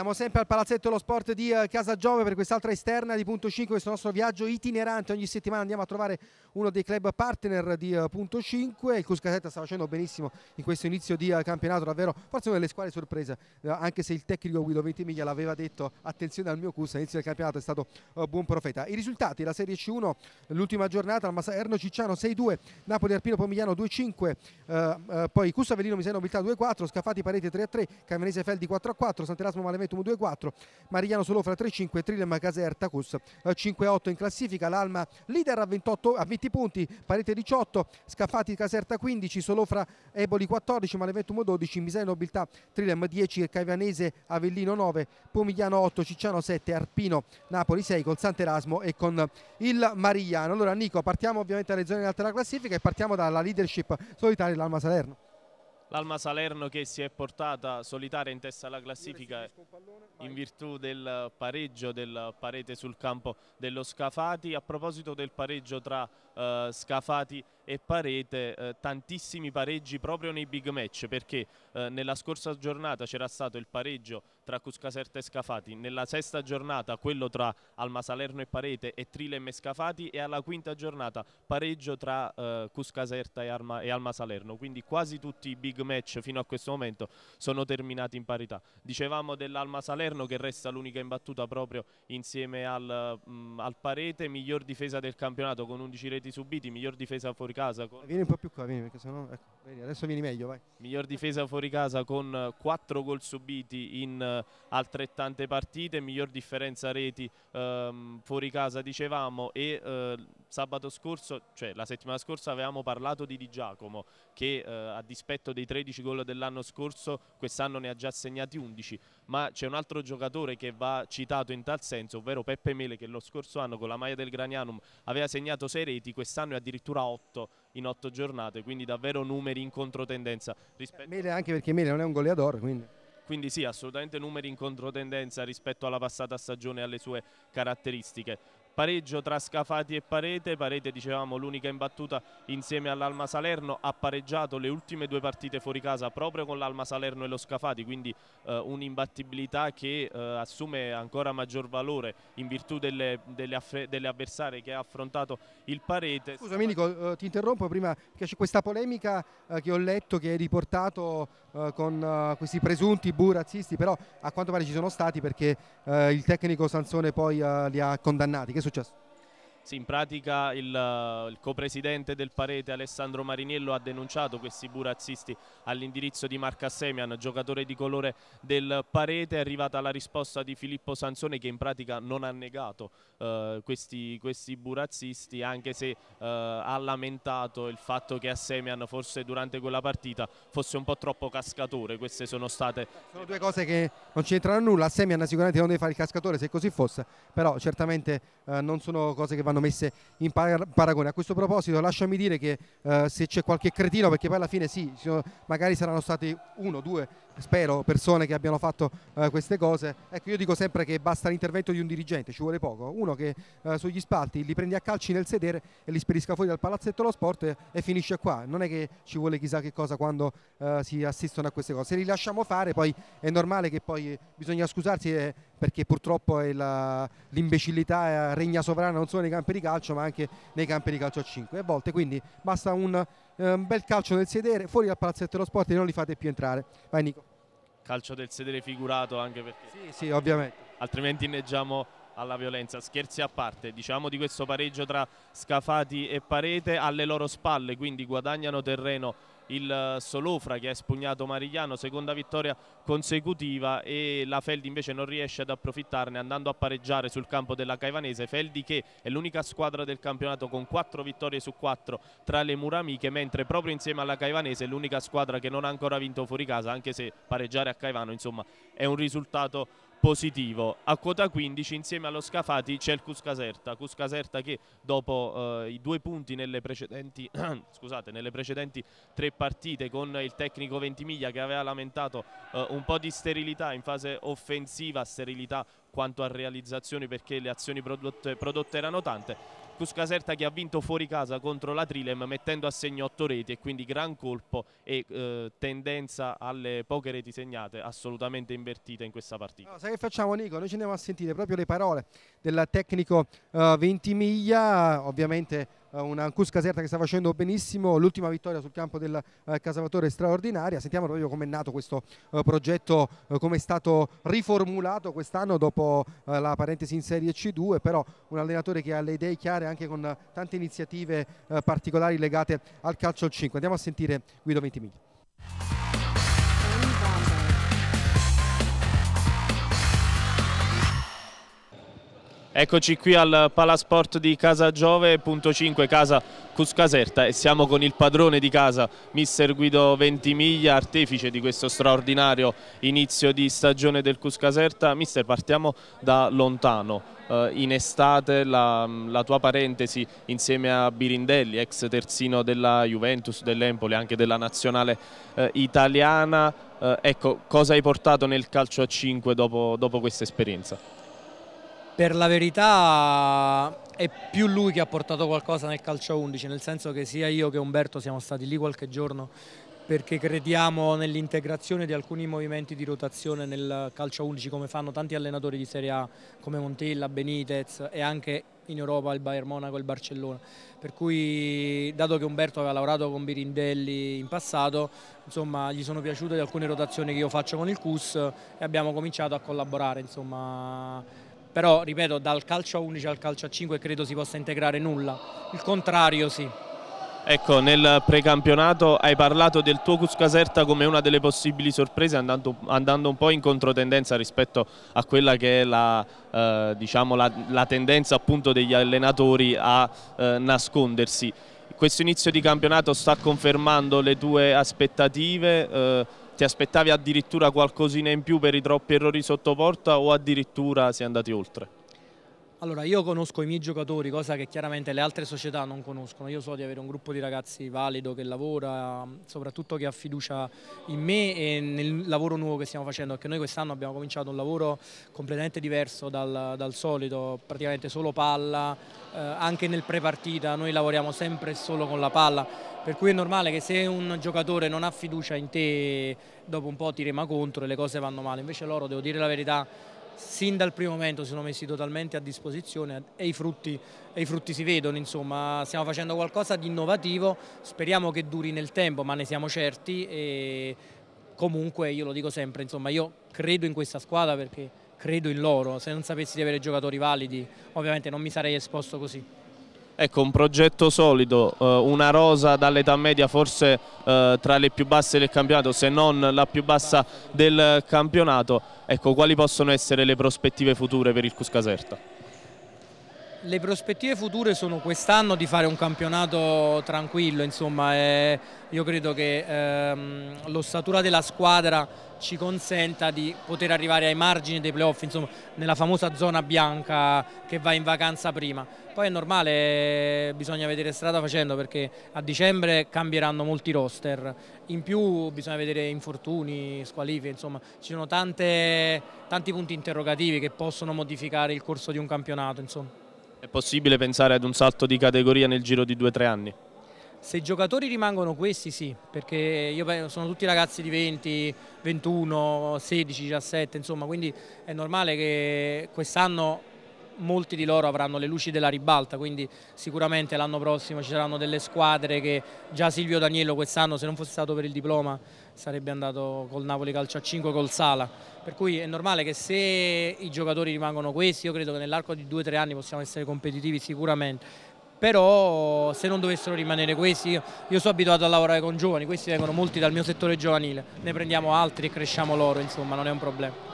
Siamo sempre al Palazzetto dello Sport di eh, Casa Giove per quest'altra esterna di Punto 5, questo nostro viaggio itinerante. Ogni settimana andiamo a trovare uno dei club partner di eh, Punto 5. Il Cuscasetta sta facendo benissimo in questo inizio di eh, campionato, davvero forse una delle squadre sorprese, anche se il tecnico Guido Ventimiglia l'aveva detto, attenzione al mio Cus, all'inizio del campionato è stato buon profeta. I risultati, la Serie C1, l'ultima giornata, Erno Cicciano 6-2, Napoli Arpino Pomigliano 2-5, eh, eh, poi Cus Avellino Miseno Miltà 2-4, Scafati Parete 3-3, Caminese Feldi 4-4, Sant'Erasmo Malemetto Momentum 2-4, Marigliano Solofra 3-5, Trilema Caserta Cus 5-8 eh, in classifica, l'Alma leader a, 28, a 20 punti, Parete 18, Scaffati Caserta 15, Solofra Eboli 14, Maleventum 12, Misano Nobiltà Trilem 10, Caivanese Avellino 9, Pomigliano 8, Cicciano 7, Arpino Napoli 6 col Sant'Erasmo e con il Marigliano. Allora Nico partiamo ovviamente dalle zone in alta della classifica e partiamo dalla leadership solitaria dell'Alma Salerno l'Alma Salerno che si è portata solitaria in testa alla classifica in virtù del pareggio del parete sul campo dello Scafati. A proposito del pareggio tra eh, Scafati e Parete eh, tantissimi pareggi proprio nei big match perché eh, nella scorsa giornata c'era stato il pareggio tra Cuscaserta e Scafati, nella sesta giornata quello tra Alma Salerno e Parete e Trilem e Scafati e alla quinta giornata pareggio tra eh, Cuscaserta e, Arma, e Alma Salerno, quindi quasi tutti i big match fino a questo momento sono terminati in parità. Dicevamo dell'Alma Salerno che resta l'unica imbattuta proprio insieme al, mh, mm, al Parete, miglior difesa del campionato con 11 reti subiti, miglior difesa fuori fuori casa. Con... Vieni un po' più qua, vieni, perché sennò... Ecco, vieni, adesso vieni meglio, vai. Miglior difesa fuori casa con 4 eh, gol subiti in eh, altrettante partite, miglior differenza reti ehm, fuori casa, dicevamo, e eh, sabato scorso, cioè la settimana scorsa, avevamo parlato di Di Giacomo, che eh, a dispetto dei 13 gol dell'anno scorso, quest'anno ne ha già segnati 11 ma c'è un altro giocatore che va citato in tal senso, ovvero Peppe Mele che lo scorso anno con la maglia del Granianum aveva segnato 6 reti, quest'anno è addirittura 8 in 8 giornate, quindi davvero numeri in controtendenza. Rispetto... Mele anche perché Mele non è un goleador, quindi quindi sì, assolutamente numeri in controtendenza rispetto alla passata stagione e alle sue caratteristiche pareggio tra Scafati e Parete, Parete dicevamo l'unica imbattuta insieme all'Alma Salerno, ha pareggiato le ultime due partite fuori casa proprio con l'Alma Salerno e lo Scafati, quindi eh, un'imbattibilità che eh, assume ancora maggior valore in virtù delle, delle, delle avversarie che ha affrontato il Parete. Scusa Minico, eh, ti interrompo prima perché c'è questa polemica eh, che ho letto che hai riportato eh, con eh, questi presunti bu razzisti, però a quanto pare ci sono stati perché eh, il tecnico Sansone poi eh, li ha condannati. Che è successo? Sì, in pratica il, il copresidente del Parete Alessandro Mariniello ha denunciato questi burazzisti all'indirizzo di Marca Semian, giocatore di colore del Parete. È arrivata la risposta di Filippo Sansone che in pratica non ha negato eh, questi, questi, burazzisti, anche se eh, ha lamentato il fatto che a Semian forse durante quella partita fosse un po' troppo cascatore. Queste sono state... Sono due cose che non c'entrano nulla. A Semian sicuramente non deve fare il cascatore se così fosse, però certamente eh, non sono cose che vanno vanno messe in par paragone. A questo proposito lasciami dire che eh, se c'è qualche cretino, perché poi alla fine sì, sono, magari saranno stati uno, due, spero, persone che abbiano fatto eh, queste cose, ecco io dico sempre che basta l'intervento di un dirigente, ci vuole poco, uno che eh, sugli spalti li prende a calci nel sedere e li sperisca fuori dal palazzetto lo sport e, e finisce qua, non è che ci vuole chissà che cosa quando eh, si assistono a queste cose, se li lasciamo fare poi è normale che poi bisogna scusarsi e perché purtroppo l'imbecillità eh, regna sovrana non solo nei campi di calcio ma anche nei campi di calcio a 5 a volte quindi basta un, eh, bel calcio del sedere fuori dal palazzetto dello sport e non li fate più entrare vai Nico calcio del sedere figurato anche perché sì sì ovviamente altrimenti inneggiamo alla violenza. Scherzi a parte, diciamo di questo pareggio tra Scafati e Parete alle loro spalle, quindi guadagnano terreno il eh, Solofra che ha espugnato Marigliano, seconda vittoria consecutiva e la Feldi invece non riesce ad approfittarne andando a pareggiare sul campo della Caivanese, Feldi che è l'unica squadra del campionato con quattro vittorie su quattro tra le Muramiche, mentre proprio insieme alla Caivanese è l'unica squadra che non ha ancora vinto fuori casa, anche se pareggiare a Caivano insomma è un risultato positivo. A quota 15 insieme allo Scafati c'è il Cuscaserta, Cuscaserta che dopo eh, i due punti nelle precedenti, scusate, nelle precedenti tre partite con il tecnico Ventimiglia che aveva lamentato eh, un po' di sterilità in fase offensiva, sterilità quanto a realizzazioni perché le azioni prodotte, prodotte erano tante, Virtus Caserta che ha vinto fuori casa contro la Trilem mettendo a segno 8 reti e quindi gran colpo e eh, tendenza alle poche reti segnate assolutamente invertita in questa partita. Allora, sai che facciamo Nico? Noi ci andiamo a sentire proprio le parole del tecnico uh, Ventimiglia, ovviamente eh, un Ancus Caserta che sta facendo benissimo, l'ultima vittoria sul campo del eh, Casavatore straordinaria, sentiamo proprio com'è nato questo eh, progetto, come è stato riformulato quest'anno dopo la parentesi in Serie C2, però un allenatore che ha le idee chiare anche con tante iniziative particolari legate al calcio al 5. Andiamo a sentire Guido Ventimiglia. Eccoci qui al Palasport di Casa Giove, punto 5, casa Cuscaserta e siamo con il padrone di casa, mister Guido Ventimiglia, artefice di questo straordinario inizio di stagione del Cuscaserta. Mister, partiamo da lontano. Eh, in estate la, la, tua parentesi insieme a Birindelli, ex terzino della Juventus, dell'Empoli, anche della nazionale eh, italiana. Eh, ecco, cosa hai portato nel calcio a 5 dopo, dopo questa esperienza? Per la verità è più lui che ha portato qualcosa nel calcio 11, nel senso che sia io che Umberto siamo stati lì qualche giorno perché crediamo nell'integrazione di alcuni movimenti di rotazione nel calcio 11 come fanno tanti allenatori di Serie A come Montella, Benitez e anche in Europa il Bayern Monaco e il Barcellona. Per cui, dato che Umberto aveva lavorato con Birindelli in passato, insomma, gli sono piaciute alcune rotazioni che io faccio con il CUS e abbiamo cominciato a collaborare. Insomma, però ripeto dal calcio a 11 al calcio a 5 credo si possa integrare nulla, il contrario sì. Ecco, nel precampionato hai parlato del tuo Cuscaserta come una delle possibili sorprese andando, andando, un po' in controtendenza rispetto a quella che è la, eh, diciamo la, la tendenza appunto degli allenatori a eh, nascondersi. Questo inizio di campionato sta confermando le tue aspettative? Eh, ti aspettavi addirittura qualcosina in più per i troppi errori sotto porta o addirittura si è andati oltre? Allora io conosco i miei giocatori, cosa che chiaramente le altre società non conoscono, io so di avere un gruppo di ragazzi valido che lavora, soprattutto che ha fiducia in me e nel lavoro nuovo che stiamo facendo, perché noi quest'anno abbiamo cominciato un lavoro completamente diverso dal, dal solito, praticamente solo palla, eh, anche nel pre-partita noi lavoriamo sempre solo con la palla, per cui è normale che se un giocatore non ha fiducia in te dopo un po' ti rema contro e le cose vanno male, invece loro devo dire la verità sin dal primo momento si sono messi totalmente a disposizione e i frutti, e i frutti si vedono, insomma. stiamo facendo qualcosa di innovativo, speriamo che duri nel tempo ma ne siamo certi e comunque io lo dico sempre, insomma, io credo in questa squadra perché credo in loro, se non sapessi di avere giocatori validi ovviamente non mi sarei esposto così. Ecco, un progetto solido, eh, una rosa dall'età media forse eh, tra le più basse del campionato, se non la più bassa del campionato. Ecco, quali possono essere le prospettive future per il Cuscaserta? Le prospettive future sono quest'anno di fare un campionato tranquillo, insomma, eh, io credo che ehm, l'ossatura della squadra ci consenta di poter arrivare ai margini dei playoff, insomma, nella famosa zona bianca che va in vacanza prima. Poi è normale, eh, bisogna vedere strada facendo perché a dicembre cambieranno molti roster, in più bisogna vedere infortuni, squalifiche, insomma, ci sono tante, tanti punti interrogativi che possono modificare il corso di un campionato. Insomma. È possibile pensare ad un salto di categoria nel giro di 2-3 anni? Se i giocatori rimangono questi sì, perché io sono tutti ragazzi di 20, 21, 16, 17, insomma, quindi è normale che quest'anno molti di loro avranno le luci della ribalta, quindi sicuramente l'anno prossimo ci saranno delle squadre che già Silvio Daniello quest'anno, se non fosse stato per il diploma, sarebbe andato col Napoli calcio a 5 col Sala, per cui è normale che se i giocatori rimangono questi, io credo che nell'arco di 2-3 anni possiamo essere competitivi sicuramente, però se non dovessero rimanere questi, io, io, sono abituato a lavorare con giovani, questi vengono molti dal mio settore giovanile, ne prendiamo altri e cresciamo loro, insomma non è un problema.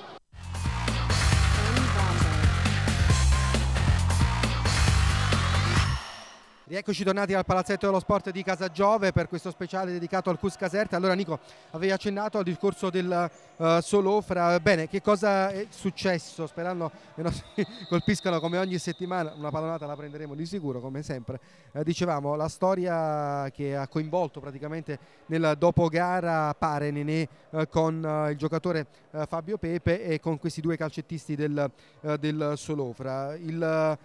Rieccoci tornati al Palazzetto dello Sport di Casagiove per questo speciale dedicato al Cus Caserta. Allora Nico, avevi accennato al discorso del uh, Solofra. Bene, che cosa è successo? Sperando che non si colpiscano come ogni settimana, una pallonata la prenderemo di sicuro come sempre. Eh, dicevamo, la storia che ha coinvolto praticamente nel dopogara pare Nenè eh, con eh, il giocatore eh, Fabio Pepe e con questi due calcettisti del, eh, del Solofra. Il,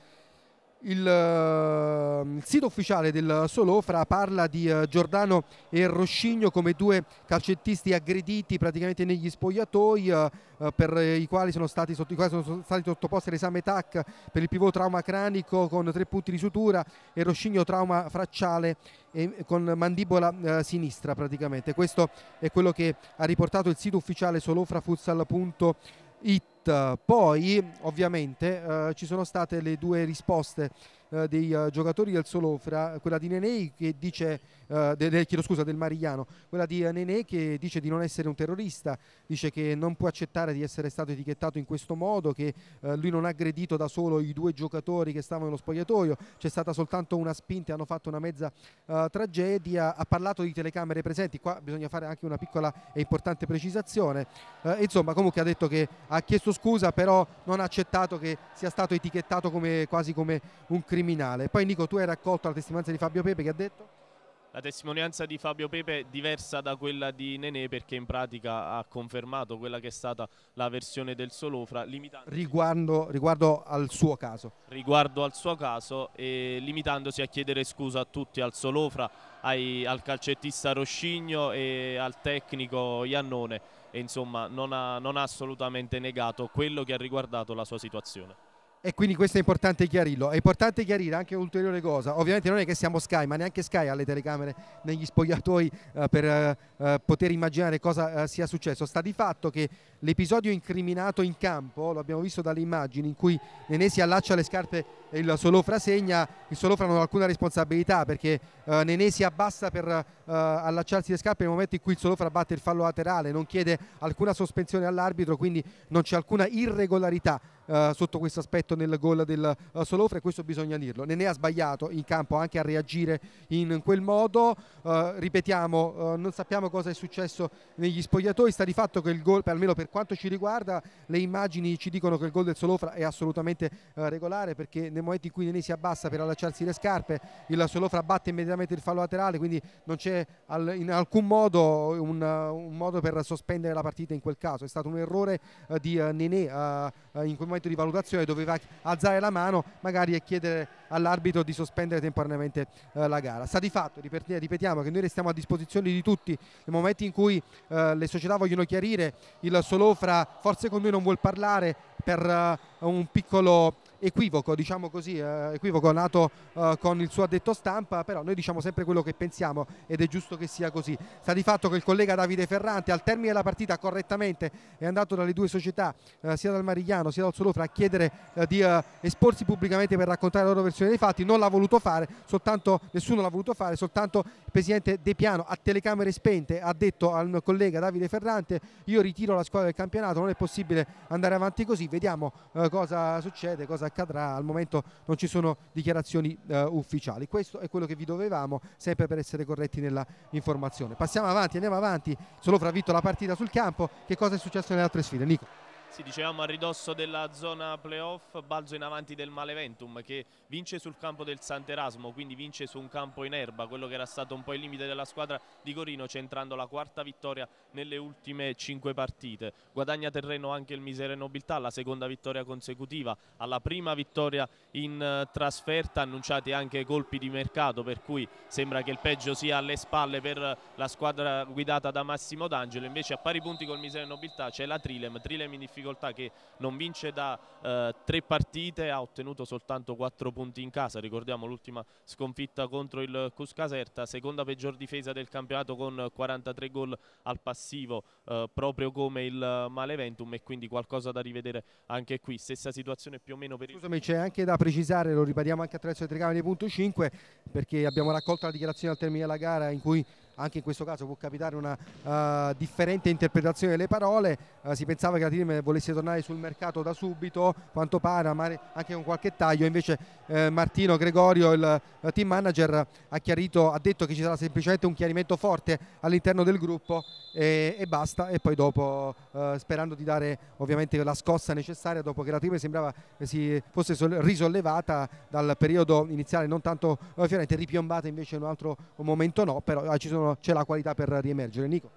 il, eh, il, sito ufficiale del Solofra parla di eh, Giordano e Roscigno come due calcettisti aggrediti praticamente negli spogliatoi eh, per i quali sono stati, sotto, quali sono stati sottoposti all'esame TAC per il pivot trauma cranico con tre punti di sutura e Roscigno trauma fracciale e, con mandibola sinistra praticamente. Questo è quello che ha riportato il sito ufficiale solofrafutsal.it poi ovviamente eh, ci sono state le due risposte eh, dei uh, giocatori del Solofra, quella di Nenei che dice, uh, de, de, chiedo scusa, del Marigliano, quella di eh, Nenei che dice di non essere un terrorista, dice che non può accettare di essere stato etichettato in questo modo, che uh, lui non ha aggredito da solo i due giocatori che stavano nello spogliatoio, c'è stata soltanto una spinta e hanno fatto una mezza tragedia, ha parlato di telecamere presenti, qua bisogna fare anche una piccola e importante precisazione, insomma comunque ha detto che ha chiesto scusa però non ha accettato che sia stato etichettato come, quasi come un crimine criminale. Poi Nico, tu hai raccolto la testimonianza di Fabio Pepe che ha detto? La testimonianza di Fabio Pepe è diversa da quella di Nenè perché in pratica ha confermato quella che è stata la versione del Solofra riguardo, riguardo, al suo caso. Riguardo al suo caso e limitandosi a chiedere scusa a tutti, al Solofra, ai, al calcettista Roscigno e al tecnico Iannone e insomma non ha, non ha assolutamente negato quello che ha riguardato la sua situazione. E quindi questo è importante chiarirlo. È importante chiarire anche un'ulteriore cosa. Ovviamente non è che siamo Sky, ma neanche Sky ha le telecamere negli spogliatoi eh, per eh, eh poter immaginare cosa eh, sia successo. Sta di fatto che l'episodio incriminato in campo, lo abbiamo visto dalle immagini, in cui Nenè si allaccia le scarpe il Solofra segna, il Solofra non ha alcuna responsabilità perché eh, Nene si abbassa per eh, allacciarsi le scarpe nel momento in cui il Solofra batte il fallo laterale, non chiede alcuna sospensione all'arbitro, quindi non c'è alcuna irregolarità eh, sotto questo aspetto nel gol del uh, eh, Solofra e questo bisogna dirlo. Nenè ha sbagliato in campo anche a reagire in quel modo, uh, ripetiamo, uh, non sappiamo cosa è successo negli spogliatoi, sta di fatto che il gol, almeno per quanto ci riguarda, le immagini ci dicono che il gol del Solofra è assolutamente regolare perché nel nel momento in cui Nenè si abbassa per allacciarsi le scarpe il Solofra batte immediatamente il fallo laterale quindi non c'è al, in alcun modo un, un, modo per sospendere la partita in quel caso è stato un errore uh, di uh, eh, Nenè uh, eh, in quel momento di valutazione doveva alzare la mano magari e chiedere all'arbitro di sospendere temporaneamente la gara sta di fatto ripetiamo che noi restiamo a disposizione di tutti nei momenti in cui le società vogliono chiarire il Solofra forse con noi non vuol parlare per un piccolo equivoco, diciamo così, eh, equivoco nato eh, con il suo addetto stampa, però noi diciamo sempre quello che pensiamo ed è giusto che sia così. Sta di fatto che il collega Davide Ferrante al termine della partita correttamente è andato dalle due società, eh, sia dal Marigliano sia dal Solofra, a chiedere eh, di eh, esporsi pubblicamente per raccontare la loro versione dei fatti, non l'ha voluto fare, soltanto, nessuno l'ha voluto fare, soltanto il presidente De Piano a telecamere spente ha detto al collega Davide Ferrante io ritiro la squadra del campionato, non è possibile andare avanti così, vediamo eh, cosa succede, cosa accadrà, al momento non ci sono dichiarazioni eh, ufficiali. Questo è quello che vi dovevamo, sempre per essere corretti nella informazione. Passiamo avanti, andiamo avanti, solo fra Vitto la partita sul campo, che cosa è successo nelle altre sfide? Nico. Sì, dicevamo a ridosso della zona playoff, balzo in avanti del Maleventum che vince sul campo del Sant'Erasmo, quindi vince su un campo in erba, quello che era stato un po' il limite della squadra di Corino, centrando la quarta vittoria nelle ultime cinque partite. Guadagna terreno anche il Misere Nobiltà, la seconda vittoria consecutiva, alla prima vittoria in eh, trasferta, annunciati anche colpi di mercato, per cui sembra che il peggio sia alle spalle per la squadra guidata da Massimo D'Angelo, invece a pari punti col Misere Nobiltà c'è la Trilem, Trilem in difficoltà difficoltà che non vince da eh, tre partite, ha ottenuto soltanto quattro punti in casa, ricordiamo l'ultima sconfitta contro il Cuscaserta, seconda peggior difesa del campionato con 43 gol al passivo, eh, proprio come il Maleventum e quindi qualcosa da rivedere anche qui, stessa situazione più o meno per il... Scusami, c'è anche da precisare, lo ripariamo anche attraverso le 5 perché abbiamo raccolto la dichiarazione al termine della gara in cui anche in questo caso può capitare una uh, differente interpretazione delle parole, uh, si pensava che la Team volesse tornare sul mercato da subito, quanto pare, anche con qualche taglio, invece eh, Martino Gregorio, il team manager, ha, chiarito, ha detto che ci sarà semplicemente un chiarimento forte all'interno del gruppo e, e, basta e poi dopo eh, sperando di dare ovviamente la scossa necessaria dopo che la team sembrava si fosse risollevata dal periodo iniziale non tanto eh, fiorente, ripiombata invece in un altro momento no, però eh, ci sono c'è la qualità per riemergere. Nico.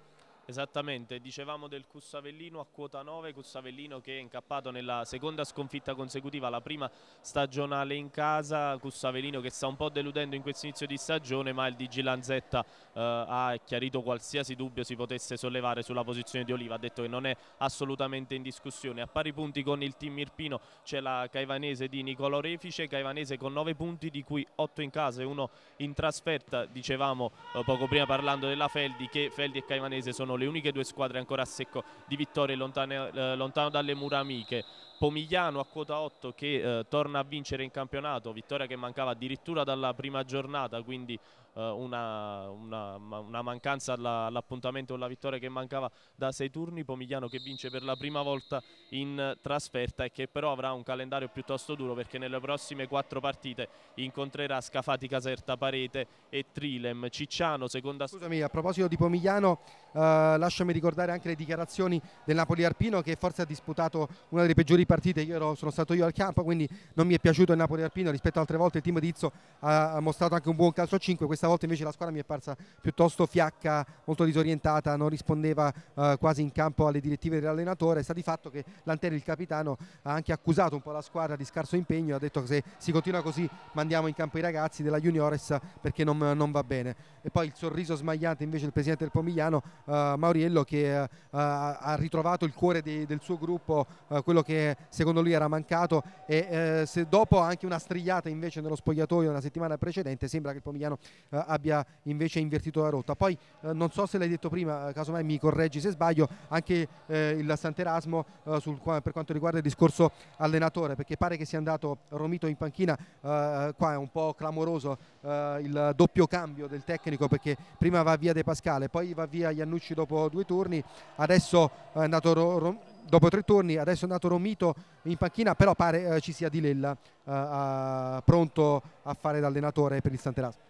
Esattamente, dicevamo del Cussavellino a quota 9, Cussavellino che è incappato nella seconda sconfitta consecutiva, la prima stagionale in casa, Cussavellino che sta un po' deludendo in questo inizio di stagione ma il DG Lanzetta eh, ha chiarito qualsiasi dubbio si potesse sollevare sulla posizione di Oliva, ha detto che non è assolutamente in discussione, a pari punti con il team Irpino c'è la Caivanese di Nicolo Refice, Caivanese con 9 punti di cui 8 in casa e 1 in trasferta, dicevamo eh, poco prima parlando della Feldi che Feldi e Caivanese sono sono le uniche due squadre ancora a secco di vittorie lontane, eh, lontano dalle mura amiche. Pomigliano a quota 8 che eh, torna a vincere in campionato, vittoria che mancava addirittura dalla prima giornata, quindi eh, una, una, una, mancanza all'appuntamento alla, alla vittoria che mancava da sei turni, Pomigliano che vince per la prima volta in trasferta e che però avrà un calendario piuttosto duro perché nelle prossime quattro partite incontrerà Scafati Caserta, Parete e Trilem. Cicciano, seconda... Scusami, a proposito di Pomigliano, eh, lasciami ricordare anche le dichiarazioni del Napoli Arpino che forse ha disputato una delle peggiori partite, io ero, sono stato io al campo, quindi non mi è piaciuto il Napoli Arpino rispetto ad altre volte, il team di Izzo ha, ha mostrato anche un buon calcio a 5, questa volta invece la squadra mi è parsa piuttosto fiacca, molto disorientata, non rispondeva eh, quasi in campo alle direttive dell'allenatore, sta di fatto che Lanteri, il capitano, ha anche accusato un po' la squadra di scarso impegno, ha detto che se si continua così mandiamo in campo i ragazzi della Juniores perché non, non va bene. E poi il sorriso smagliante invece del presidente del Pomigliano, eh, Mauriello, che eh, ha ritrovato il cuore di, del suo gruppo, eh, quello che secondo lui era mancato e eh, se dopo anche una strigliata invece nello spogliatoio una settimana precedente sembra che il Pomigliano eh, abbia invece invertito la rotta. Poi eh, non so se l'hai detto prima, eh, casomai mi correggi se sbaglio, anche il Sant'Erasmo sul, per quanto riguarda il discorso allenatore, perché pare che sia andato Romito in panchina, qua è un po' clamoroso il doppio cambio del tecnico perché prima va via De Pascale, poi va via Iannucci dopo due turni, adesso è andato Ro, dopo tre turni, adesso è andato Romito in panchina, però pare eh, ci sia Di Lella eh, a, pronto a fare l'allenatore per il Sant'Erasmo.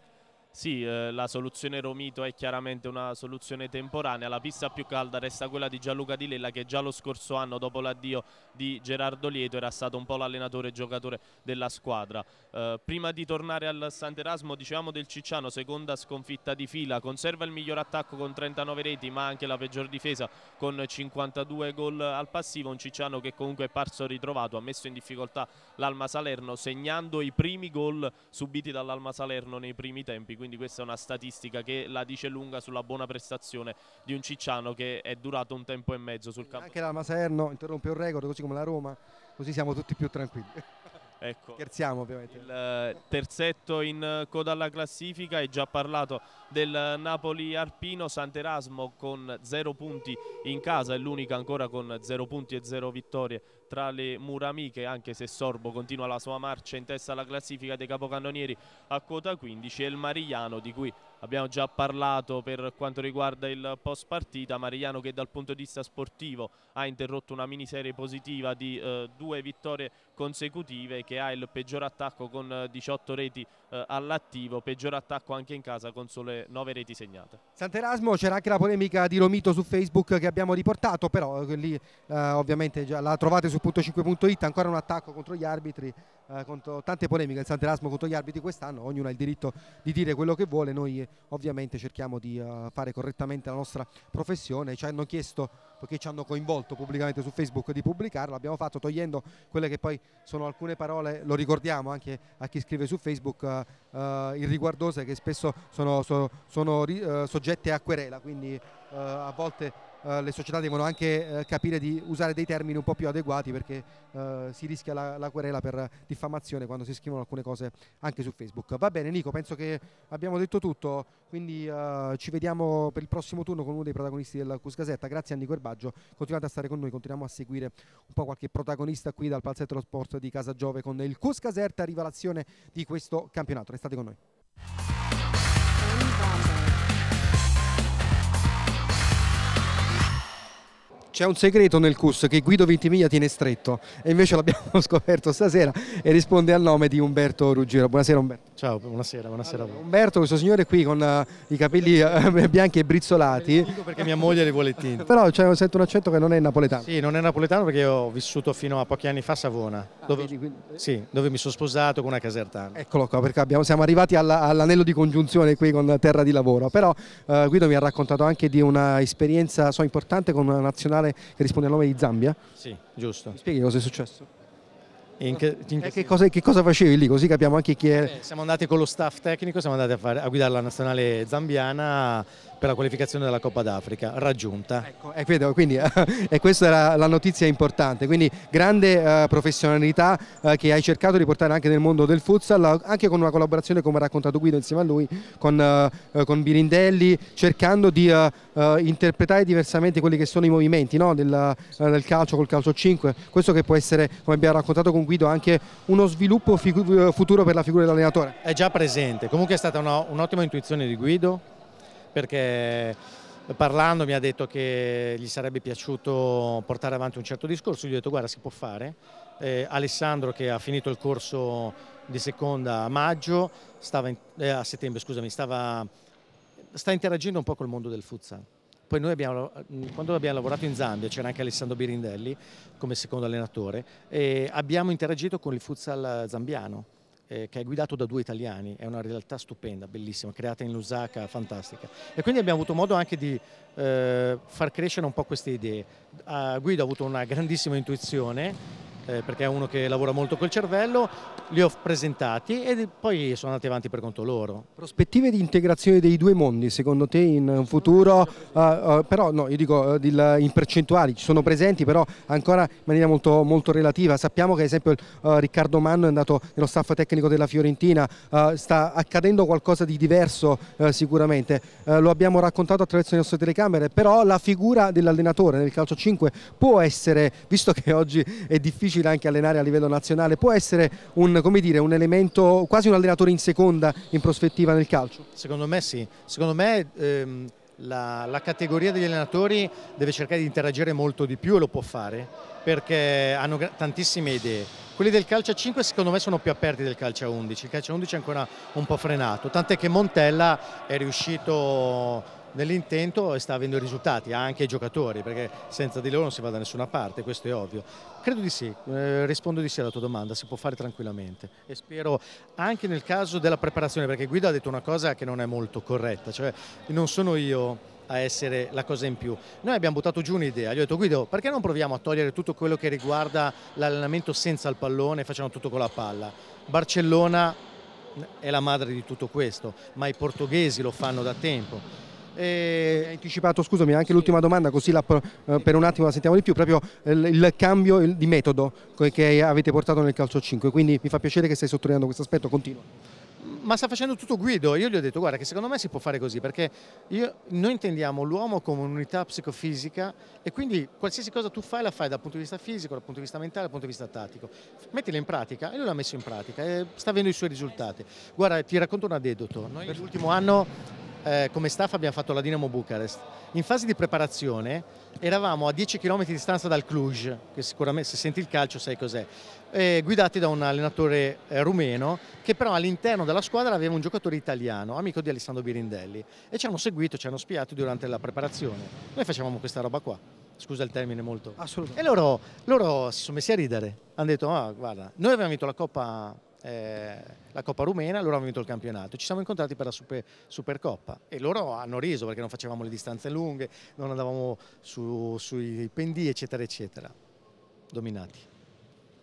Sì, eh, la soluzione Romito è chiaramente una soluzione temporanea, la pista più calda resta quella di Gianluca Di Lella che già lo scorso anno dopo l'addio di Gerardo Lieto era stato un po' l'allenatore e giocatore della squadra. Eh, prima di tornare al Sant'Erasmo dicevamo del Cicciano, seconda sconfitta di fila, conserva il miglior attacco con 39 reti ma anche la peggior difesa con 52 gol al passivo, un Cicciano che comunque è parso ritrovato, ha messo in difficoltà l'Alma Salerno segnando i primi gol subiti dall'Alma Salerno nei primi tempi Quindi quindi questa è una statistica che la dice lunga sulla buona prestazione di un Cicciano che è durato un tempo e mezzo sul campo. Anche la Maserno interrompe un record così come la Roma, così siamo tutti più tranquilli. Ecco, Scherziamo ovviamente. Il eh, terzetto in coda alla classifica, è già parlato del Napoli Arpino, Sant'Erasmo con 0 punti in casa, è l'unica ancora con 0 punti e 0 vittorie tra le muramiche anche se Sorbo continua la sua marcia in testa alla classifica dei capocannonieri a quota 15 e il Marigliano di cui abbiamo già parlato per quanto riguarda il post partita Marigliano che dal punto di vista sportivo ha interrotto una miniserie positiva di eh, due vittorie consecutive che ha il peggior attacco con 18 eh, reti eh, all'attivo peggior attacco anche in casa con sole 9 reti segnate Sant'Erasmo c'era anche la polemica di Romito su Facebook che abbiamo riportato però eh, lì eh, ovviamente la trovate su Calcio.5.it, ancora un attacco contro gli arbitri, eh, contro tante polemiche in Sant'Erasmo contro gli arbitri quest'anno, ognuno ha il diritto di dire quello che vuole, noi eh, ovviamente cerchiamo di eh, fare correttamente la nostra professione, ci hanno chiesto, perché ci hanno coinvolto pubblicamente su Facebook di pubblicarlo, l'abbiamo fatto togliendo quelle che poi sono alcune parole, lo ricordiamo anche a chi scrive su Facebook, eh, eh, irriguardose che spesso sono, sono, sono soggette a querela, quindi a volte eh, le società devono anche eh, capire di usare dei termini un po' più adeguati perché eh, si rischia la, la, querela per diffamazione quando si scrivono alcune cose anche su Facebook. Va bene Nico, penso che abbiamo detto tutto, quindi eh, ci vediamo per il prossimo turno con uno dei protagonisti della Cuscasetta. Grazie a Nico Erbaggio, continuate a stare con noi, continuiamo a seguire un po' qualche protagonista qui dal Palazzetto dello Sport di Casa Giove con il Cuscaserta, rivelazione di questo campionato. Restate con noi. c'è un segreto nel CUS che Guido Ventimiglia tiene stretto e invece l'abbiamo scoperto stasera e risponde al nome di Umberto Ruggero. Buonasera Umberto. Ciao, buonasera, buonasera. Allora, Umberto, questo signore qui con uh, i capelli uh, bianchi e brizzolati. dico perché mia moglie li vuole tinti. Però cioè, sento un accento che non è napoletano. Sì, non è napoletano perché ho vissuto fino a pochi anni fa a Savona, ah, dove, quindi, quindi... Sì, dove, mi sono sposato con una casertana. Eccolo qua, perché abbiamo, siamo arrivati alla, all'anello di congiunzione qui con Terra di Lavoro. Però uh, Guido mi ha raccontato anche di un'esperienza so importante con una nazionale che risponde al nome di Zambia. Sì, giusto. Mi spieghi cosa è successo? Che, che, eh, cosa, che, cosa, facevi lì? Così capiamo anche chi è. Eh, siamo andati con lo staff tecnico, siamo andati a, fare, a guidare la nazionale zambiana per la qualificazione della Coppa d'Africa raggiunta. Ecco, vedo, quindi, e questa era la notizia importante, quindi grande eh, professionalità eh, che hai cercato di portare anche nel mondo del futsal, anche con una collaborazione come ha raccontato Guido insieme a lui, con, eh, eh con Birindelli, cercando di eh, eh, interpretare diversamente quelli che sono i movimenti no? del, del, calcio col calcio 5, questo che può essere, come abbiamo raccontato con Guido, anche uno sviluppo futuro per la figura dell'allenatore. È già presente, comunque è stata un'ottima un intuizione di Guido perché parlando mi ha detto che gli sarebbe piaciuto portare avanti un certo discorso, gli ho detto guarda si può fare, eh, Alessandro che ha finito il corso di seconda a maggio, in, eh, a settembre scusami, stava, sta interagendo un po' col mondo del futsal. Poi noi abbiamo, quando abbiamo lavorato in Zambia c'era anche Alessandro Birindelli come secondo allenatore e abbiamo interagito con il futsal zambiano eh, che è guidato da due italiani, è una realtà stupenda, bellissima, creata in Lusaka, fantastica. E quindi abbiamo avuto modo anche di eh, far crescere un po' queste idee. Uh, Guido ha avuto una grandissima intuizione eh, perché è uno che lavora molto col cervello, li ho presentati e poi sono andati avanti per conto loro. Prospettive di integrazione dei due mondi, secondo te in futuro, uh, uh, però no, io dico uh, in percentuali, ci sono presenti però ancora in maniera molto, molto relativa, sappiamo che ad esempio eh, Riccardo Manno è andato nello staff tecnico della Fiorentina, eh, sta accadendo qualcosa di diverso sicuramente, lo abbiamo raccontato attraverso le nostre telecamere, però la figura dell'allenatore nel calcio 5 può essere, visto che oggi è difficile difficile anche allenare a livello nazionale, può essere un, dire, un elemento, quasi un allenatore in seconda in prospettiva nel calcio? Secondo me sì, secondo me... Ehm... La, la, categoria degli allenatori deve cercare di interagire molto di più e lo può fare perché hanno tantissime idee. Quelli del calcio a 5 secondo me sono più aperti del calcio a 11, il calcio a 11 è ancora un po' frenato, tant'è che Montella è riuscito nell'intento e sta avendo risultati, ha anche i giocatori, perché senza di loro non si va da nessuna parte, questo è ovvio. Credo di sì, eh, rispondo di sì alla tua domanda, si può fare tranquillamente e spero anche nel caso della preparazione, perché Guido ha detto una cosa che non è molto corretta, cioè non sono io a essere la cosa in più. Noi abbiamo buttato giù un'idea, gli ho detto Guido perché non proviamo a togliere tutto quello che riguarda l'allenamento senza il pallone e facciamo tutto con la palla. Barcellona è la madre di tutto questo, ma i portoghesi lo fanno da tempo e... Eh, anticipato, scusami, anche sì. l'ultima domanda, così la, eh, per un attimo la sentiamo di più, proprio il, eh, il cambio di metodo che avete portato nel calcio 5, quindi mi fa piacere che stai sottolineando questo aspetto, continua ma sta facendo tutto Guido. Io gli ho detto, guarda, che secondo me si può fare così, perché io, noi intendiamo l'uomo come un'unità psicofisica e quindi qualsiasi cosa tu fai la fai dal punto di vista fisico, dal punto di vista mentale, dal punto di vista tattico. Mettila in pratica e lui l'ha messo in pratica e sta avendo i suoi risultati. Guarda, ti racconto un aneddoto. Noi l'ultimo anno eh, come staff abbiamo fatto la Dinamo Bucarest. In fase di preparazione eravamo a 10 km di distanza dal Cluj, che sicuramente se senti il calcio sai cos'è, eh, guidati da un allenatore eh, rumeno che però all'interno della squadra aveva un giocatore italiano, amico di Alessandro Birindelli, e ci hanno seguito, ci hanno spiato durante la preparazione. Noi facevamo questa roba qua scusa il termine molto. Assolutamente. E loro, loro, si sono messi a ridere, hanno detto, ah, guarda, noi abbiamo vinto la Coppa eh, la Coppa Rumena, loro hanno vinto il campionato. Ci siamo incontrati per la super, Supercoppa e loro hanno riso perché non facevamo le distanze lunghe, non andavamo su, sui pendii, eccetera, eccetera. Dominati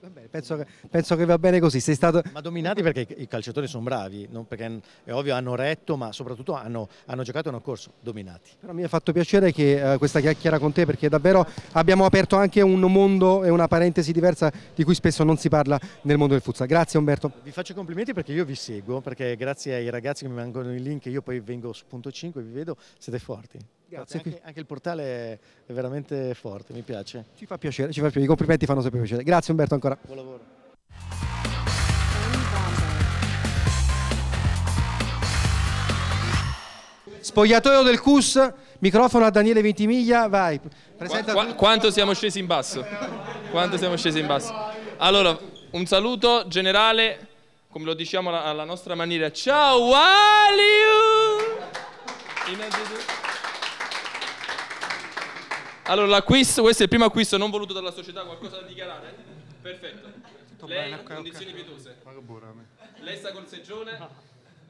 penso, che, penso, che, va bene così. Sei stato... Ma dominati perché i calciatori sono bravi, non perché è ovvio hanno retto, ma soprattutto hanno, hanno giocato e hanno corso, dominati. Però mi ha fatto piacere che, uh, questa chiacchiera con te perché davvero abbiamo aperto anche un mondo e una parentesi diversa di cui spesso non si parla nel mondo del futsal. Grazie Umberto. Vi faccio complimenti perché io vi seguo, perché grazie ai ragazzi che mi mandano i link io poi vengo su punto 5 vi vedo, siete forti. Grazie. Anche, anche, il portale è veramente forte, mi piace. Ci fa piacere, ci fa piacere. i complimenti fanno sempre piacere. Grazie Umberto ancora. Buon lavoro. Spogliatoio del CUS, microfono a Daniele Ventimiglia, vai. Presenta... Qu quanto siamo scesi in basso? Quanto siamo scesi in basso? Allora, un saluto generale, come lo diciamo alla, alla nostra maniera. Ciao Waliu! Innanzitutto. Allora, l'acquisto, questo è il primo acquisto non voluto dalla società, qualcosa da dichiarare? Perfetto. Tutto Lei, bene, okay, condizioni okay. pietose. Lei sta col seggione,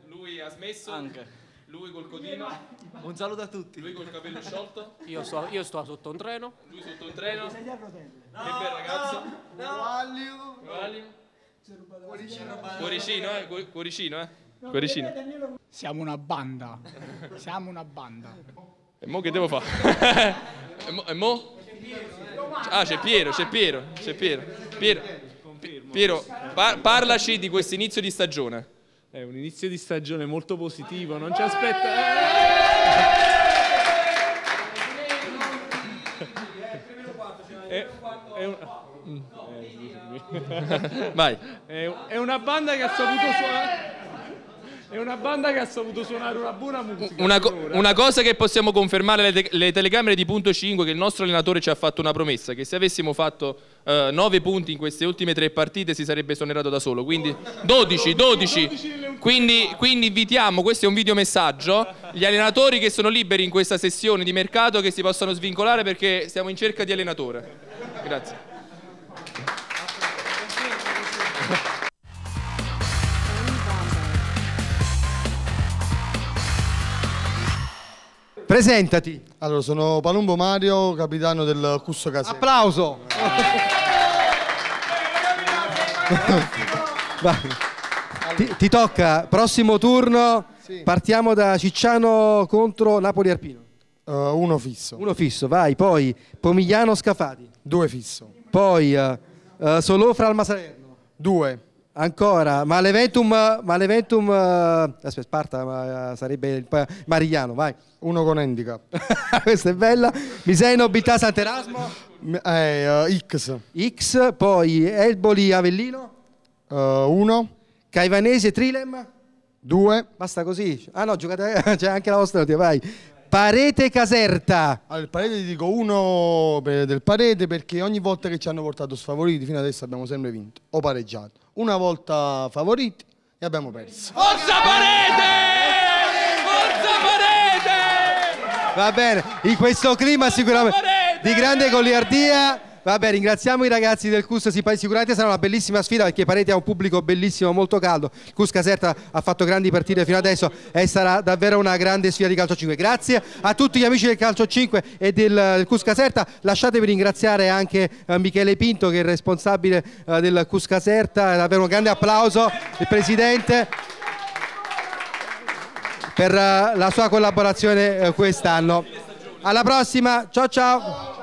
lui ha smesso. Anche. Lui col codino. Un saluto a tutti. Lui col capello sciolto. Io sto, io sto sotto un treno. Lui sotto un treno. Sei a rotelle. che bel ragazzo. No, Value. Value. Cuoricino, cuoricino, eh, cuoricino, eh. cuoricino. Siamo una banda. Siamo una banda. E mo che devo fare? e mo? E mo? Ah, c'è Piero, c'è Piero, c'è Piero. Piero, Piero par- parlaci di questo inizio di stagione. È un inizio di stagione molto positivo, non ci aspetta... Eh! È, è un... Mm, eh, Vai. È una banda che ha saputo suonare... È una banda che ha saputo suonare una buona musica. Una, co- una cosa che possiamo confermare le, te- le, telecamere di punto 5 che il nostro allenatore ci ha fatto una promessa, che se avessimo fatto eh, 9 punti in queste ultime 3 partite si sarebbe esonerato da solo, quindi 12, 12. Quindi, quindi invitiamo, questo è un videomessaggio, gli allenatori che sono liberi in questa sessione di mercato che si possano svincolare perché siamo in cerca di allenatore. Grazie. Presentati. Allora, sono Palumbo Mario, capitano del Cusso Casino. Applauso. ti, ti, tocca, prossimo turno. Sì. Partiamo da Cicciano contro Napoli Arpino. Uh, uno fisso. Uno fisso, vai. Poi Pomigliano Scafati. Due fisso. Poi uh, uh, Solofra al Masalerno. Due. Ancora, Maleventum, Maleventum eh, aspetta, Sparta ma eh, sarebbe il Marigliano, vai. Uno con handicap. Questa è bella. Miseno, Bità, Sant'Erasmo. Eh, uh, X. X, poi Elboli, Avellino. 1. Uh, Caivanese, Trilem. Due. Basta così. Ah no, giocate, c'è anche la vostra, vai. Parete Caserta. Allora, il parete ti dico uno del parete perché ogni volta che ci hanno portato sfavoriti fino adesso abbiamo sempre vinto o pareggiato una volta favoriti e abbiamo perso. Forza Parete! Forza Parete! Va bene, in questo clima sicuramente di grande goliardia Vabbè, ringraziamo i ragazzi del CUS sicuramente sarà una bellissima sfida perché Parete ha un pubblico bellissimo, molto caldo. Il CUS Caserta ha fatto grandi partite fino adesso e sarà davvero una grande sfida di calcio 5. Grazie a tutti gli amici del calcio 5 e del, del CUS Caserta. Lasciatevi ringraziare anche eh, Michele Pinto che è il responsabile eh, del CUS Caserta. Davvero un grande applauso, il presidente per eh, la sua collaborazione eh, quest'anno. Alla prossima, ciao ciao!